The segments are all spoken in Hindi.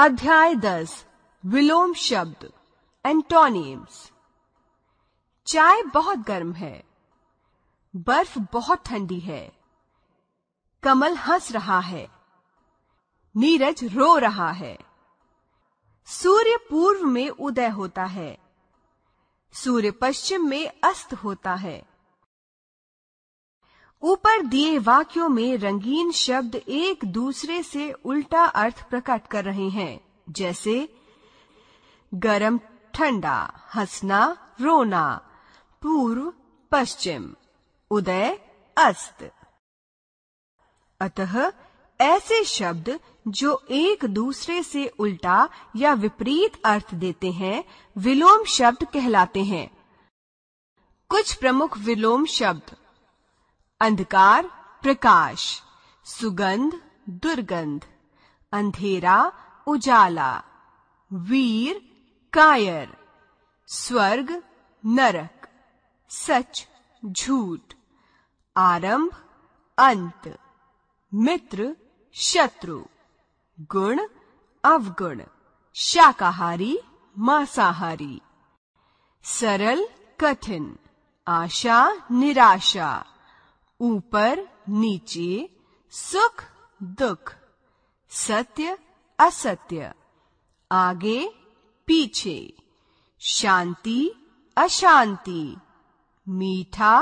अध्याय दस विलोम शब्द एंटोनियम्स चाय बहुत गर्म है बर्फ बहुत ठंडी है कमल हंस रहा है नीरज रो रहा है सूर्य पूर्व में उदय होता है सूर्य पश्चिम में अस्त होता है ऊपर दिए वाक्यों में रंगीन शब्द एक दूसरे से उल्टा अर्थ प्रकट कर रहे हैं जैसे गरम ठंडा हंसना रोना पूर्व पश्चिम उदय अस्त अतः ऐसे शब्द जो एक दूसरे से उल्टा या विपरीत अर्थ देते हैं विलोम शब्द कहलाते हैं कुछ प्रमुख विलोम शब्द अंधकार प्रकाश सुगंध दुर्गंध अंधेरा उजाला वीर कायर स्वर्ग नरक सच झूठ आरंभ अंत मित्र शत्रु गुण अवगुण शाकाहारी मांसाहारी सरल कठिन आशा निराशा ऊपर नीचे सुख दुख सत्य असत्य आगे पीछे शांति अशांति मीठा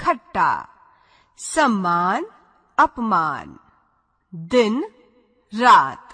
खट्टा सम्मान अपमान दिन रात